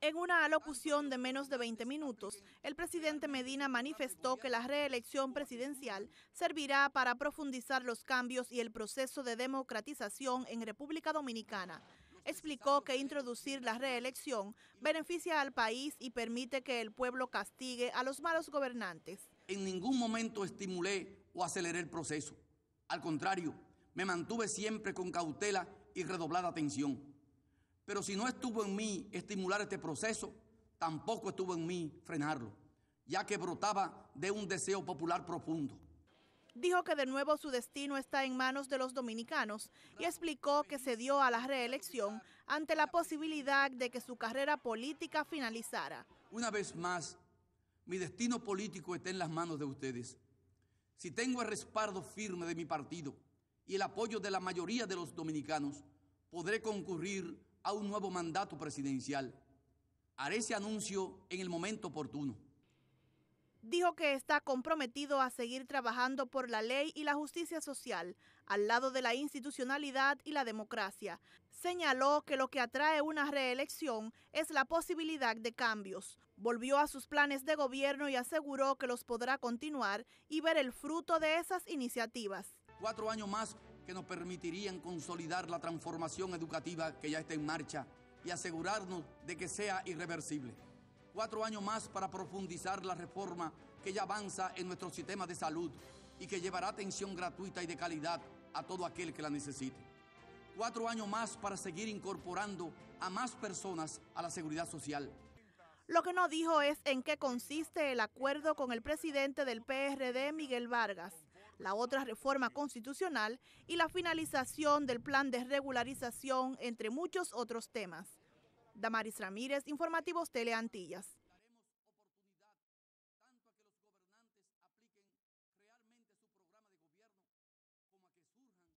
en una alocución de menos de 20 minutos, el presidente Medina manifestó que la reelección presidencial servirá para profundizar los cambios y el proceso de democratización en República Dominicana. Explicó que introducir la reelección beneficia al país y permite que el pueblo castigue a los malos gobernantes. En ningún momento estimulé o aceleré el proceso. Al contrario, me mantuve siempre con cautela y redoblada atención pero si no estuvo en mí estimular este proceso, tampoco estuvo en mí frenarlo, ya que brotaba de un deseo popular profundo. Dijo que de nuevo su destino está en manos de los dominicanos y explicó que se dio a la reelección ante la posibilidad de que su carrera política finalizara. Una vez más, mi destino político está en las manos de ustedes. Si tengo el respaldo firme de mi partido y el apoyo de la mayoría de los dominicanos, podré concurrir a un nuevo mandato presidencial. Haré ese anuncio en el momento oportuno. Dijo que está comprometido a seguir trabajando por la ley y la justicia social, al lado de la institucionalidad y la democracia. Señaló que lo que atrae una reelección es la posibilidad de cambios. Volvió a sus planes de gobierno y aseguró que los podrá continuar y ver el fruto de esas iniciativas. Cuatro años más que nos permitirían consolidar la transformación educativa que ya está en marcha y asegurarnos de que sea irreversible. Cuatro años más para profundizar la reforma que ya avanza en nuestro sistema de salud y que llevará atención gratuita y de calidad a todo aquel que la necesite. Cuatro años más para seguir incorporando a más personas a la seguridad social. Lo que no dijo es en qué consiste el acuerdo con el presidente del PRD, Miguel Vargas la otra reforma constitucional y la finalización del plan de regularización, entre muchos otros temas. Damaris Ramírez, Informativos Teleantillas.